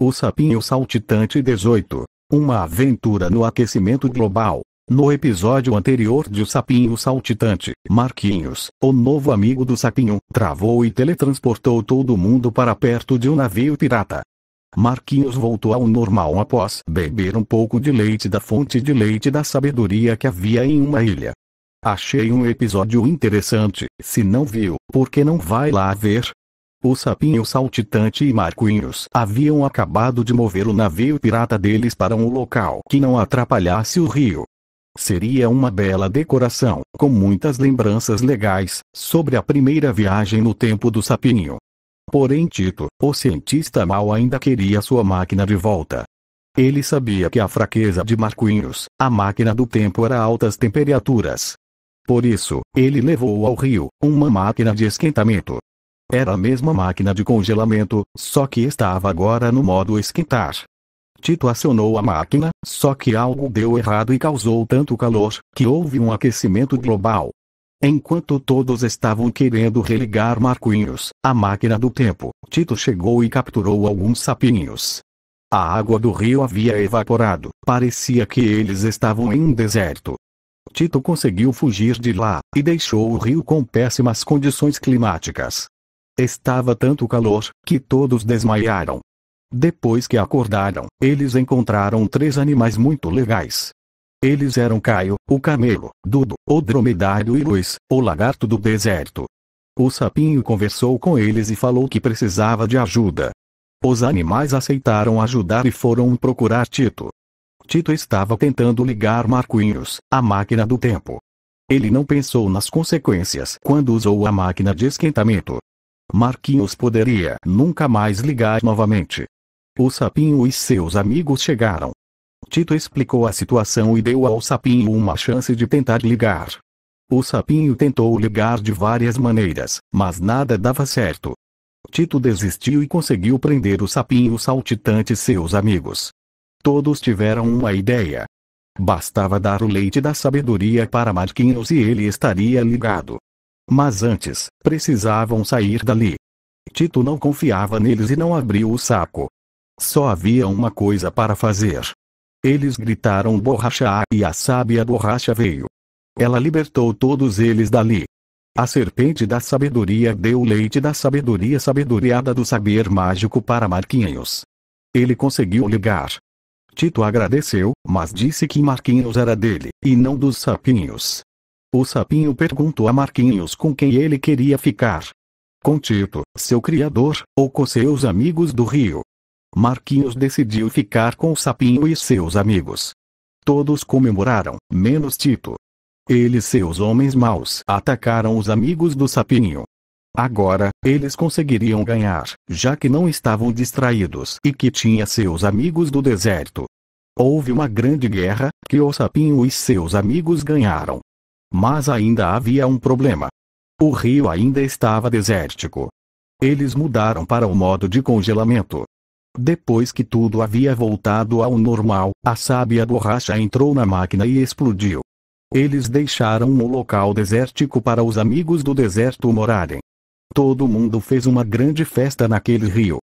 O Sapinho Saltitante 18. Uma aventura no aquecimento global. No episódio anterior de O Sapinho Saltitante, Marquinhos, o novo amigo do Sapinho, travou e teletransportou todo mundo para perto de um navio pirata. Marquinhos voltou ao normal após beber um pouco de leite da fonte de leite da sabedoria que havia em uma ilha. Achei um episódio interessante, se não viu, porque não vai lá ver, o sapinho saltitante e Marquinhos haviam acabado de mover o navio pirata deles para um local que não atrapalhasse o rio. Seria uma bela decoração, com muitas lembranças legais, sobre a primeira viagem no tempo do sapinho. Porém Tito, o cientista mal ainda queria sua máquina de volta. Ele sabia que a fraqueza de Marquinhos, a máquina do tempo era altas temperaturas. Por isso, ele levou ao rio, uma máquina de esquentamento, era a mesma máquina de congelamento, só que estava agora no modo esquentar. Tito acionou a máquina, só que algo deu errado e causou tanto calor, que houve um aquecimento global. Enquanto todos estavam querendo religar Marquinhos, a máquina do tempo, Tito chegou e capturou alguns sapinhos. A água do rio havia evaporado, parecia que eles estavam em um deserto. Tito conseguiu fugir de lá, e deixou o rio com péssimas condições climáticas. Estava tanto calor, que todos desmaiaram. Depois que acordaram, eles encontraram três animais muito legais. Eles eram Caio, o camelo, Dudo, o dromedário e Luiz, o lagarto do deserto. O sapinho conversou com eles e falou que precisava de ajuda. Os animais aceitaram ajudar e foram procurar Tito. Tito estava tentando ligar Marquinhos, a máquina do tempo. Ele não pensou nas consequências quando usou a máquina de esquentamento. Marquinhos poderia nunca mais ligar novamente. O sapinho e seus amigos chegaram. Tito explicou a situação e deu ao sapinho uma chance de tentar ligar. O sapinho tentou ligar de várias maneiras, mas nada dava certo. Tito desistiu e conseguiu prender o sapinho saltitante e seus amigos. Todos tiveram uma ideia. Bastava dar o leite da sabedoria para Marquinhos e ele estaria ligado. Mas antes, precisavam sair dali. Tito não confiava neles e não abriu o saco. Só havia uma coisa para fazer. Eles gritaram borracha e a sábia borracha veio. Ela libertou todos eles dali. A serpente da sabedoria deu leite da sabedoria sabedoriada do saber mágico para Marquinhos. Ele conseguiu ligar. Tito agradeceu, mas disse que Marquinhos era dele, e não dos sapinhos. O sapinho perguntou a Marquinhos com quem ele queria ficar. Com Tito, seu criador, ou com seus amigos do Rio. Marquinhos decidiu ficar com o sapinho e seus amigos. Todos comemoraram, menos Tito. Ele e seus homens maus atacaram os amigos do sapinho. Agora, eles conseguiriam ganhar, já que não estavam distraídos e que tinha seus amigos do deserto. Houve uma grande guerra, que o sapinho e seus amigos ganharam. Mas ainda havia um problema. O rio ainda estava desértico. Eles mudaram para o modo de congelamento. Depois que tudo havia voltado ao normal, a sábia borracha entrou na máquina e explodiu. Eles deixaram o local desértico para os amigos do deserto morarem. Todo mundo fez uma grande festa naquele rio.